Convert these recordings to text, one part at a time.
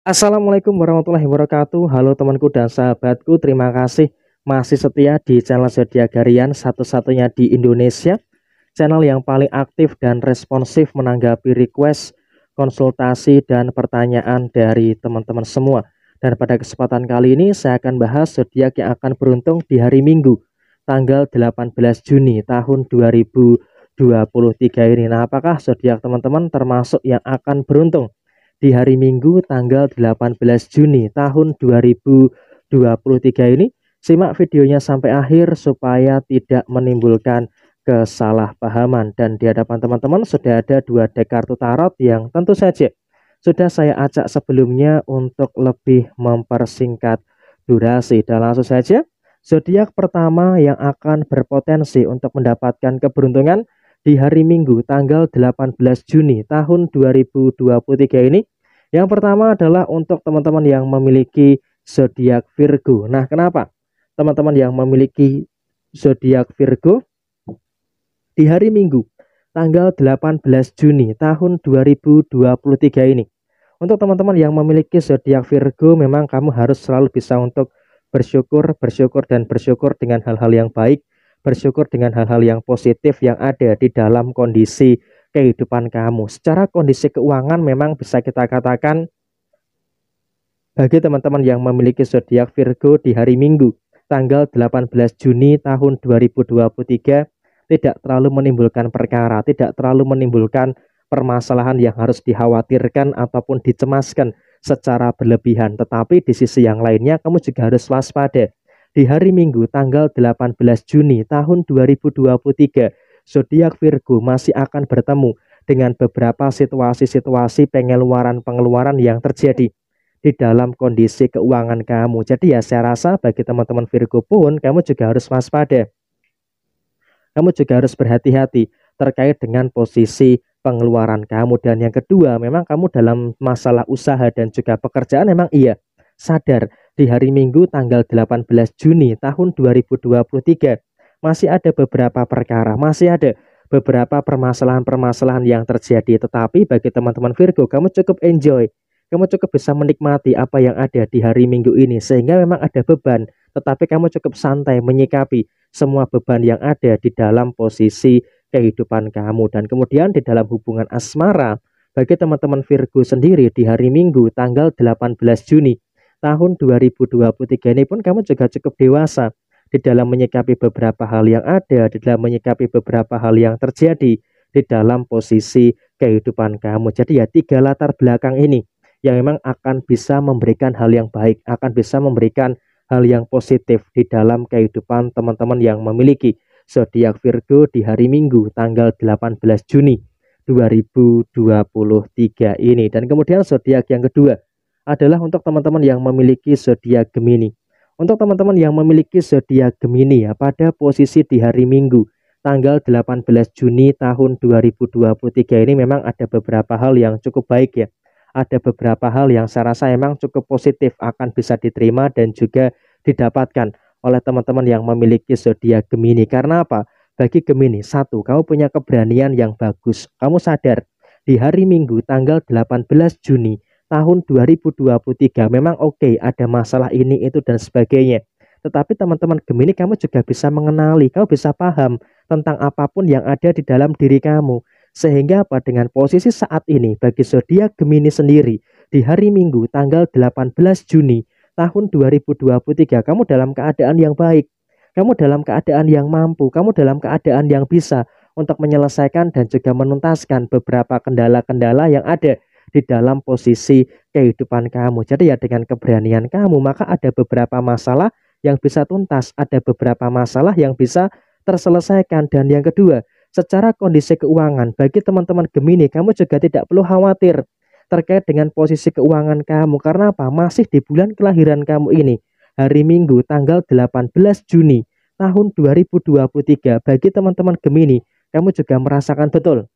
Assalamualaikum warahmatullahi wabarakatuh Halo temanku dan sahabatku Terima kasih masih setia di channel Zodiac Garian Satu-satunya di Indonesia Channel yang paling aktif dan responsif menanggapi request, konsultasi, dan pertanyaan dari teman-teman semua Dan pada kesempatan kali ini saya akan bahas zodiak yang akan beruntung di hari Minggu Tanggal 18 Juni tahun 2023 ini Nah apakah zodiak teman-teman termasuk yang akan beruntung di hari Minggu tanggal 18 Juni tahun 2023 ini. Simak videonya sampai akhir supaya tidak menimbulkan kesalahpahaman dan di hadapan teman-teman sudah ada dua dek kartu tarot yang tentu saja sudah saya ajak sebelumnya untuk lebih mempersingkat durasi dan langsung saja zodiak pertama yang akan berpotensi untuk mendapatkan keberuntungan di hari Minggu tanggal 18 Juni tahun 2023 ini. Yang pertama adalah untuk teman-teman yang memiliki zodiak Virgo. Nah, kenapa? Teman-teman yang memiliki zodiak Virgo di hari Minggu tanggal 18 Juni tahun 2023 ini. Untuk teman-teman yang memiliki zodiak Virgo, memang kamu harus selalu bisa untuk bersyukur, bersyukur dan bersyukur dengan hal-hal yang baik bersyukur dengan hal-hal yang positif yang ada di dalam kondisi kehidupan kamu. Secara kondisi keuangan memang bisa kita katakan bagi teman-teman yang memiliki zodiak Virgo di hari Minggu tanggal 18 Juni tahun 2023 tidak terlalu menimbulkan perkara, tidak terlalu menimbulkan permasalahan yang harus dikhawatirkan ataupun dicemaskan secara berlebihan. Tetapi di sisi yang lainnya kamu juga harus waspada di hari Minggu tanggal 18 Juni tahun 2023, zodiak Virgo masih akan bertemu dengan beberapa situasi-situasi pengeluaran-pengeluaran yang terjadi di dalam kondisi keuangan kamu. Jadi ya saya rasa bagi teman-teman Virgo pun kamu juga harus waspada. Kamu juga harus berhati-hati terkait dengan posisi pengeluaran kamu dan yang kedua memang kamu dalam masalah usaha dan juga pekerjaan memang iya sadar di hari Minggu tanggal 18 Juni tahun 2023 masih ada beberapa perkara, masih ada beberapa permasalahan-permasalahan yang terjadi. Tetapi bagi teman-teman Virgo, kamu cukup enjoy, kamu cukup bisa menikmati apa yang ada di hari Minggu ini sehingga memang ada beban, tetapi kamu cukup santai menyikapi semua beban yang ada di dalam posisi kehidupan kamu dan kemudian di dalam hubungan asmara bagi teman-teman Virgo sendiri di hari Minggu tanggal 18 Juni tahun 2023 ini pun kamu juga cukup dewasa di dalam menyikapi beberapa hal yang ada, di dalam menyikapi beberapa hal yang terjadi di dalam posisi kehidupan kamu. Jadi ya tiga latar belakang ini yang memang akan bisa memberikan hal yang baik, akan bisa memberikan hal yang positif di dalam kehidupan teman-teman yang memiliki zodiak Virgo di hari Minggu tanggal 18 Juni 2023 ini. Dan kemudian zodiak yang kedua adalah untuk teman-teman yang memiliki zodiak Gemini. Untuk teman-teman yang memiliki zodiak Gemini ya pada posisi di hari Minggu tanggal 18 Juni tahun 2023 ini memang ada beberapa hal yang cukup baik ya. Ada beberapa hal yang saya rasa memang cukup positif akan bisa diterima dan juga didapatkan oleh teman-teman yang memiliki zodiak Gemini. Karena apa? Bagi Gemini, satu, kamu punya keberanian yang bagus. Kamu sadar di hari Minggu tanggal 18 Juni tahun 2023 memang oke okay, ada masalah ini itu dan sebagainya tetapi teman-teman Gemini kamu juga bisa mengenali kamu bisa paham tentang apapun yang ada di dalam diri kamu sehingga apa dengan posisi saat ini bagi zodiak Gemini sendiri di hari Minggu tanggal 18 Juni tahun 2023 kamu dalam keadaan yang baik kamu dalam keadaan yang mampu kamu dalam keadaan yang bisa untuk menyelesaikan dan juga menuntaskan beberapa kendala-kendala yang ada di dalam posisi kehidupan kamu. Jadi ya dengan keberanian kamu maka ada beberapa masalah yang bisa tuntas, ada beberapa masalah yang bisa terselesaikan dan yang kedua, secara kondisi keuangan bagi teman-teman Gemini kamu juga tidak perlu khawatir terkait dengan posisi keuangan kamu karena apa? Masih di bulan kelahiran kamu ini, hari Minggu tanggal 18 Juni tahun 2023 bagi teman-teman Gemini, kamu juga merasakan betul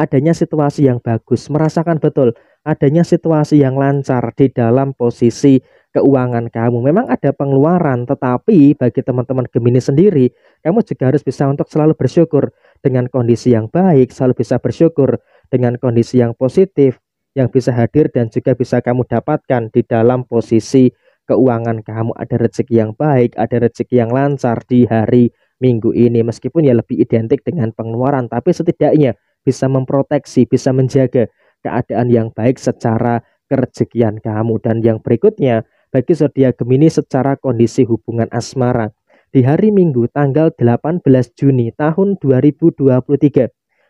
adanya situasi yang bagus, merasakan betul adanya situasi yang lancar di dalam posisi keuangan kamu. Memang ada pengeluaran, tetapi bagi teman-teman Gemini sendiri, kamu juga harus bisa untuk selalu bersyukur dengan kondisi yang baik, selalu bisa bersyukur dengan kondisi yang positif yang bisa hadir dan juga bisa kamu dapatkan di dalam posisi keuangan kamu ada rezeki yang baik, ada rezeki yang lancar di hari Minggu ini meskipun ya lebih identik dengan pengeluaran tapi setidaknya bisa memproteksi, bisa menjaga keadaan yang baik secara kerejekian kamu. Dan yang berikutnya, bagi zodiak Gemini secara kondisi hubungan asmara. Di hari Minggu tanggal 18 Juni tahun 2023,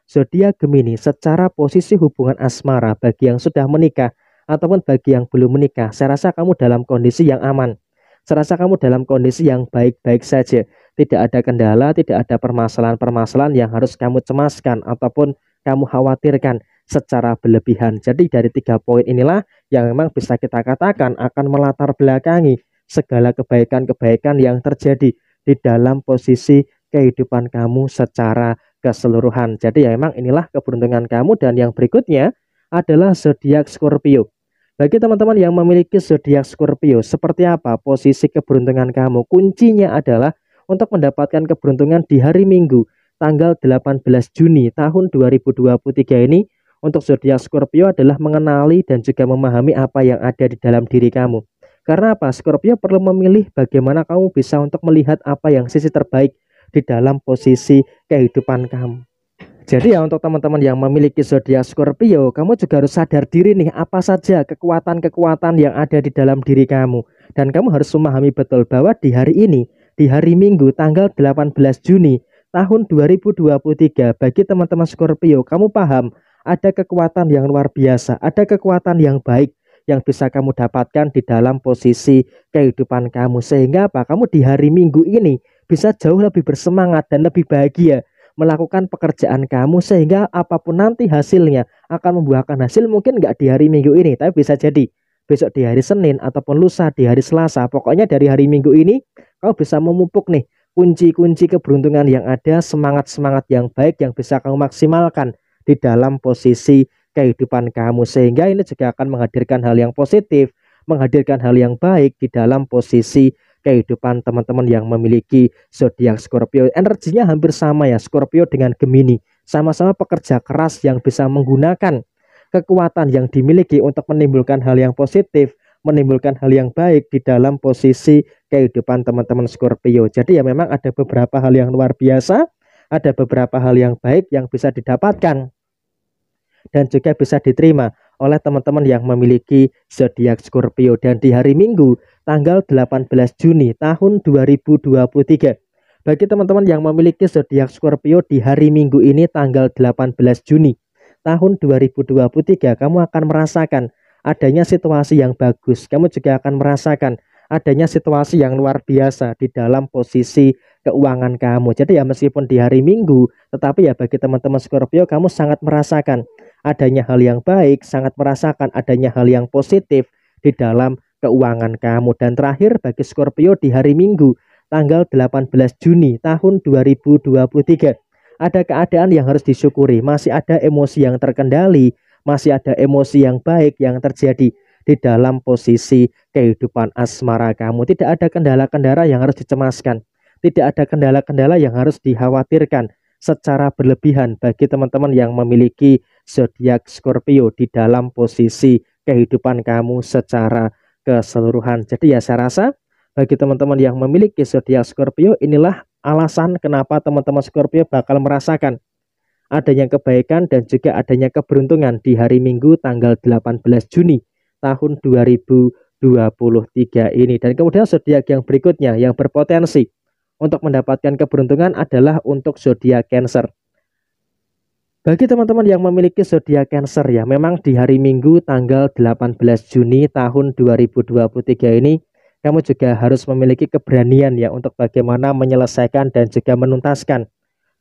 zodiak Gemini secara posisi hubungan asmara bagi yang sudah menikah ataupun bagi yang belum menikah, saya rasa kamu dalam kondisi yang aman. Saya rasa kamu dalam kondisi yang baik-baik saja tidak ada kendala, tidak ada permasalahan-permasalahan yang harus kamu cemaskan ataupun kamu khawatirkan secara berlebihan. Jadi dari tiga poin inilah yang memang bisa kita katakan akan melatar belakangi segala kebaikan-kebaikan yang terjadi di dalam posisi kehidupan kamu secara keseluruhan. Jadi ya memang inilah keberuntungan kamu dan yang berikutnya adalah zodiak Scorpio. Bagi teman-teman yang memiliki zodiak Scorpio, seperti apa posisi keberuntungan kamu? Kuncinya adalah untuk mendapatkan keberuntungan di hari Minggu tanggal 18 Juni tahun 2023 ini untuk zodiak Scorpio adalah mengenali dan juga memahami apa yang ada di dalam diri kamu. Karena apa? Scorpio perlu memilih bagaimana kamu bisa untuk melihat apa yang sisi terbaik di dalam posisi kehidupan kamu. Jadi ya untuk teman-teman yang memiliki zodiak Scorpio, kamu juga harus sadar diri nih apa saja kekuatan-kekuatan yang ada di dalam diri kamu dan kamu harus memahami betul bahwa di hari ini di hari Minggu tanggal 18 Juni tahun 2023 bagi teman-teman Scorpio kamu paham ada kekuatan yang luar biasa ada kekuatan yang baik yang bisa kamu dapatkan di dalam posisi kehidupan kamu sehingga apa kamu di hari Minggu ini bisa jauh lebih bersemangat dan lebih bahagia melakukan pekerjaan kamu sehingga apapun nanti hasilnya akan membuahkan hasil mungkin nggak di hari Minggu ini tapi bisa jadi besok di hari Senin ataupun lusa di hari Selasa. Pokoknya dari hari Minggu ini kau bisa memupuk nih kunci-kunci keberuntungan yang ada, semangat-semangat yang baik yang bisa kamu maksimalkan di dalam posisi kehidupan kamu sehingga ini juga akan menghadirkan hal yang positif, menghadirkan hal yang baik di dalam posisi kehidupan teman-teman yang memiliki zodiak Scorpio. Energinya hampir sama ya Scorpio dengan Gemini. Sama-sama pekerja keras yang bisa menggunakan kekuatan yang dimiliki untuk menimbulkan hal yang positif, menimbulkan hal yang baik di dalam posisi kehidupan teman-teman Scorpio. Jadi ya memang ada beberapa hal yang luar biasa, ada beberapa hal yang baik yang bisa didapatkan dan juga bisa diterima oleh teman-teman yang memiliki zodiak Scorpio dan di hari Minggu tanggal 18 Juni tahun 2023 bagi teman-teman yang memiliki zodiak Scorpio di hari Minggu ini tanggal 18 Juni tahun 2023 kamu akan merasakan adanya situasi yang bagus. Kamu juga akan merasakan adanya situasi yang luar biasa di dalam posisi keuangan kamu. Jadi ya meskipun di hari Minggu, tetapi ya bagi teman-teman Scorpio kamu sangat merasakan adanya hal yang baik, sangat merasakan adanya hal yang positif di dalam keuangan kamu. Dan terakhir bagi Scorpio di hari Minggu tanggal 18 Juni tahun 2023 ada keadaan yang harus disyukuri, masih ada emosi yang terkendali, masih ada emosi yang baik yang terjadi di dalam posisi kehidupan asmara kamu. Tidak ada kendala-kendala yang harus dicemaskan, tidak ada kendala-kendala yang harus dikhawatirkan secara berlebihan bagi teman-teman yang memiliki zodiak Scorpio di dalam posisi kehidupan kamu secara keseluruhan. Jadi ya saya rasa bagi teman-teman yang memiliki zodiak Scorpio inilah alasan kenapa teman-teman Scorpio bakal merasakan adanya kebaikan dan juga adanya keberuntungan di hari Minggu tanggal 18 Juni tahun 2023 ini. Dan kemudian zodiak yang berikutnya yang berpotensi untuk mendapatkan keberuntungan adalah untuk zodiak Cancer. Bagi teman-teman yang memiliki zodiak Cancer ya, memang di hari Minggu tanggal 18 Juni tahun 2023 ini kamu juga harus memiliki keberanian ya untuk bagaimana menyelesaikan dan juga menuntaskan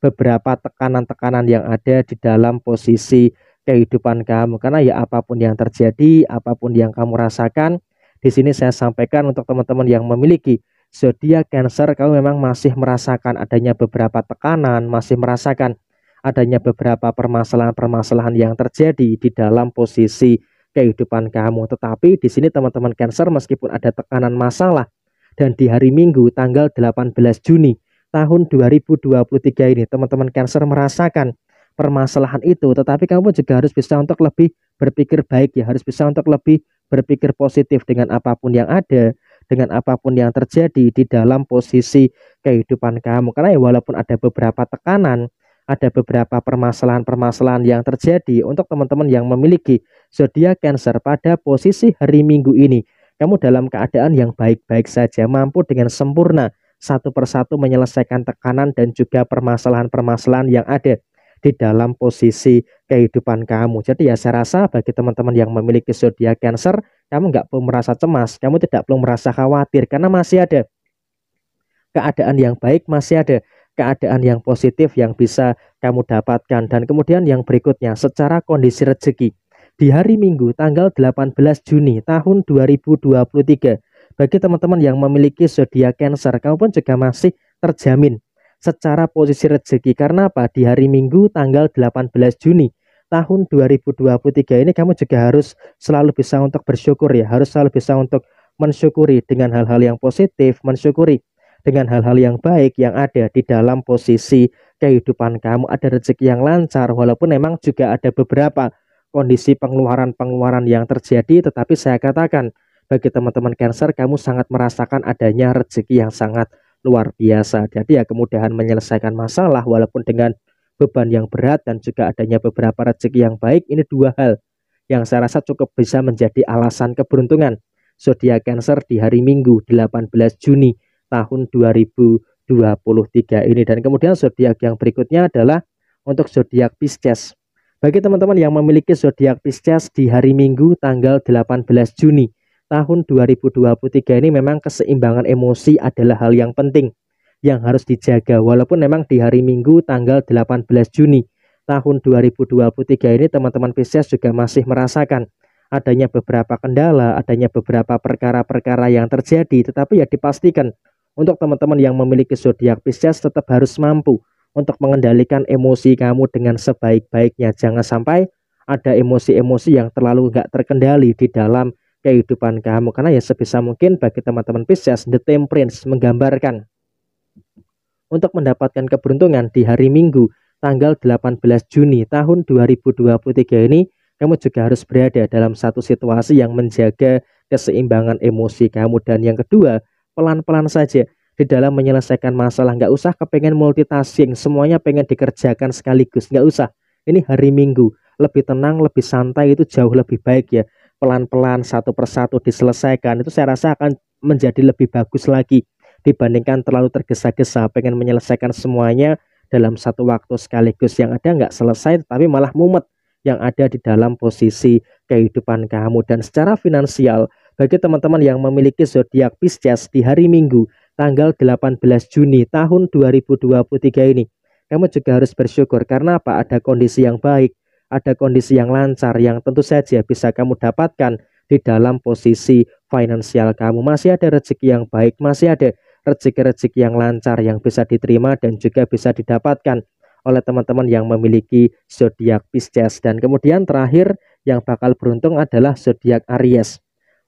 beberapa tekanan-tekanan yang ada di dalam posisi kehidupan kamu karena ya apapun yang terjadi, apapun yang kamu rasakan, di sini saya sampaikan untuk teman-teman yang memiliki zodiak Cancer kamu memang masih merasakan adanya beberapa tekanan, masih merasakan adanya beberapa permasalahan-permasalahan yang terjadi di dalam posisi kehidupan kamu. Tetapi di sini teman-teman Cancer meskipun ada tekanan masalah dan di hari Minggu tanggal 18 Juni tahun 2023 ini teman-teman Cancer merasakan permasalahan itu tetapi kamu juga harus bisa untuk lebih berpikir baik ya, harus bisa untuk lebih berpikir positif dengan apapun yang ada, dengan apapun yang terjadi di dalam posisi kehidupan kamu. Karena ya walaupun ada beberapa tekanan ada beberapa permasalahan-permasalahan yang terjadi untuk teman-teman yang memiliki zodiak Cancer pada posisi hari Minggu ini. Kamu dalam keadaan yang baik-baik saja, mampu dengan sempurna satu persatu menyelesaikan tekanan dan juga permasalahan-permasalahan yang ada di dalam posisi kehidupan kamu. Jadi ya saya rasa bagi teman-teman yang memiliki zodiak Cancer, kamu nggak perlu merasa cemas, kamu tidak perlu merasa khawatir karena masih ada keadaan yang baik masih ada keadaan yang positif yang bisa kamu dapatkan. Dan kemudian yang berikutnya, secara kondisi rezeki. Di hari Minggu tanggal 18 Juni tahun 2023, bagi teman-teman yang memiliki zodiak Cancer, kamu pun juga masih terjamin secara posisi rezeki. Karena apa? Di hari Minggu tanggal 18 Juni tahun 2023 ini kamu juga harus selalu bisa untuk bersyukur ya, harus selalu bisa untuk mensyukuri dengan hal-hal yang positif, mensyukuri dengan hal-hal yang baik yang ada di dalam posisi kehidupan kamu. Ada rezeki yang lancar walaupun memang juga ada beberapa kondisi pengeluaran-pengeluaran yang terjadi tetapi saya katakan bagi teman-teman Cancer kamu sangat merasakan adanya rezeki yang sangat luar biasa. Jadi ya kemudahan menyelesaikan masalah walaupun dengan beban yang berat dan juga adanya beberapa rezeki yang baik ini dua hal yang saya rasa cukup bisa menjadi alasan keberuntungan zodiak Cancer di hari Minggu 18 Juni tahun 2023 ini dan kemudian zodiak yang berikutnya adalah untuk zodiak Pisces. Bagi teman-teman yang memiliki zodiak Pisces di hari Minggu tanggal 18 Juni tahun 2023 ini memang keseimbangan emosi adalah hal yang penting yang harus dijaga walaupun memang di hari Minggu tanggal 18 Juni tahun 2023 ini teman-teman Pisces juga masih merasakan adanya beberapa kendala, adanya beberapa perkara-perkara yang terjadi tetapi ya dipastikan untuk teman-teman yang memiliki zodiak Pisces tetap harus mampu untuk mengendalikan emosi kamu dengan sebaik-baiknya. Jangan sampai ada emosi-emosi yang terlalu nggak terkendali di dalam kehidupan kamu. Karena ya sebisa mungkin bagi teman-teman Pisces, The Temperance menggambarkan untuk mendapatkan keberuntungan di hari Minggu tanggal 18 Juni tahun 2023 ini kamu juga harus berada dalam satu situasi yang menjaga keseimbangan emosi kamu dan yang kedua pelan-pelan saja di dalam menyelesaikan masalah. Nggak usah kepengen multitasking, semuanya pengen dikerjakan sekaligus. Nggak usah. Ini hari Minggu, lebih tenang, lebih santai itu jauh lebih baik ya. Pelan-pelan satu persatu diselesaikan itu saya rasa akan menjadi lebih bagus lagi dibandingkan terlalu tergesa-gesa pengen menyelesaikan semuanya dalam satu waktu sekaligus yang ada nggak selesai tapi malah mumet yang ada di dalam posisi kehidupan kamu dan secara finansial bagi teman-teman yang memiliki zodiak Pisces di hari Minggu tanggal 18 Juni tahun 2023 ini, kamu juga harus bersyukur karena apa? Ada kondisi yang baik, ada kondisi yang lancar yang tentu saja bisa kamu dapatkan di dalam posisi finansial kamu. Masih ada rezeki yang baik, masih ada rezeki-rezeki yang lancar yang bisa diterima dan juga bisa didapatkan oleh teman-teman yang memiliki zodiak Pisces dan kemudian terakhir yang bakal beruntung adalah zodiak Aries.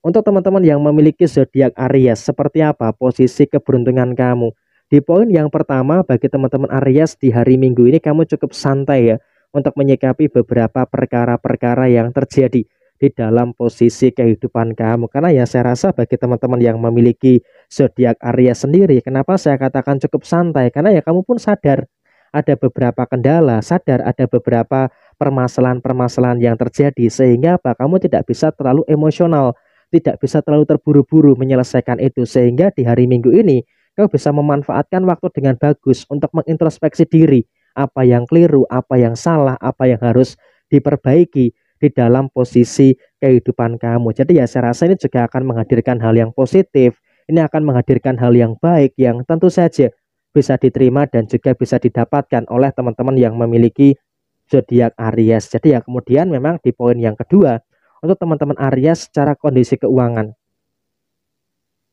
Untuk teman-teman yang memiliki zodiak Aries, seperti apa posisi keberuntungan kamu? Di poin yang pertama, bagi teman-teman Aries di hari Minggu ini kamu cukup santai ya untuk menyikapi beberapa perkara-perkara yang terjadi di dalam posisi kehidupan kamu. Karena ya saya rasa bagi teman-teman yang memiliki zodiak Aries sendiri, kenapa saya katakan cukup santai? Karena ya kamu pun sadar ada beberapa kendala, sadar ada beberapa permasalahan-permasalahan yang terjadi sehingga apa kamu tidak bisa terlalu emosional tidak bisa terlalu terburu-buru menyelesaikan itu sehingga di hari Minggu ini kau bisa memanfaatkan waktu dengan bagus untuk mengintrospeksi diri apa yang keliru, apa yang salah, apa yang harus diperbaiki di dalam posisi kehidupan kamu. Jadi ya saya rasa ini juga akan menghadirkan hal yang positif, ini akan menghadirkan hal yang baik yang tentu saja bisa diterima dan juga bisa didapatkan oleh teman-teman yang memiliki zodiak Aries. Jadi ya kemudian memang di poin yang kedua untuk teman-teman Aries secara kondisi keuangan.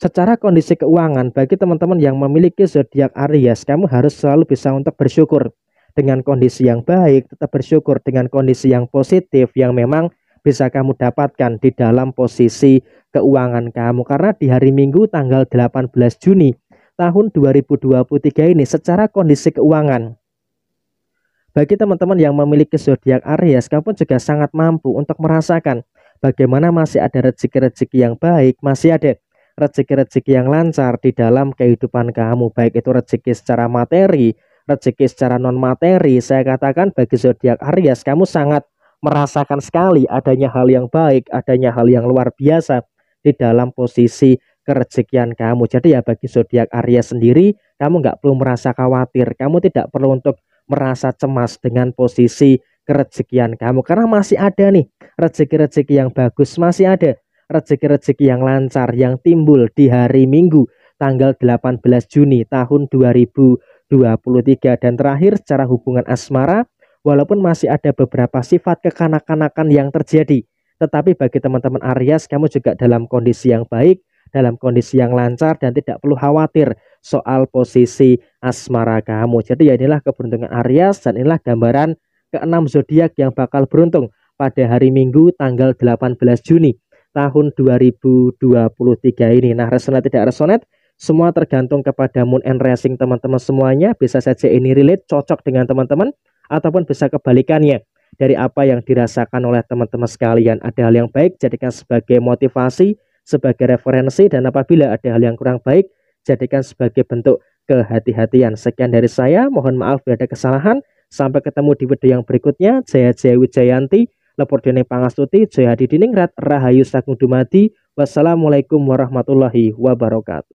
Secara kondisi keuangan, bagi teman-teman yang memiliki zodiak Aries, kamu harus selalu bisa untuk bersyukur dengan kondisi yang baik, tetap bersyukur dengan kondisi yang positif yang memang bisa kamu dapatkan di dalam posisi keuangan kamu. Karena di hari Minggu tanggal 18 Juni tahun 2023 ini secara kondisi keuangan bagi teman-teman yang memiliki zodiak Aries, kamu pun juga sangat mampu untuk merasakan Bagaimana masih ada rezeki-rezeki yang baik, masih ada rezeki-rezeki yang lancar di dalam kehidupan kamu, baik itu rezeki secara materi, rezeki secara non materi. Saya katakan bagi zodiak Aries, kamu sangat merasakan sekali adanya hal yang baik, adanya hal yang luar biasa di dalam posisi kerezekian kamu. Jadi ya bagi zodiak Aries sendiri, kamu nggak perlu merasa khawatir, kamu tidak perlu untuk merasa cemas dengan posisi kerezekian kamu karena masih ada nih rezeki-rezeki yang bagus masih ada rezeki-rezeki yang lancar yang timbul di hari Minggu tanggal 18 Juni tahun 2023 dan terakhir secara hubungan asmara walaupun masih ada beberapa sifat kekanak-kanakan yang terjadi tetapi bagi teman-teman Aries kamu juga dalam kondisi yang baik dalam kondisi yang lancar dan tidak perlu khawatir soal posisi asmara kamu jadi ya inilah keberuntungan Aries dan inilah gambaran keenam zodiak yang bakal beruntung pada hari Minggu tanggal 18 Juni tahun 2023 ini. Nah, resonat tidak resonat, semua tergantung kepada moon and rising teman-teman semuanya. Bisa saja ini relate, cocok dengan teman-teman, ataupun bisa kebalikannya dari apa yang dirasakan oleh teman-teman sekalian. Ada hal yang baik, jadikan sebagai motivasi, sebagai referensi, dan apabila ada hal yang kurang baik, jadikan sebagai bentuk kehati-hatian. Sekian dari saya, mohon maaf bila ada kesalahan. Sampai ketemu di video yang berikutnya. Jaya Jaya Wijayanti, Lepur Dene Pangastuti, Jaya Didiningrat, Rahayu Sagung Dumadi. Wassalamualaikum warahmatullahi wabarakatuh.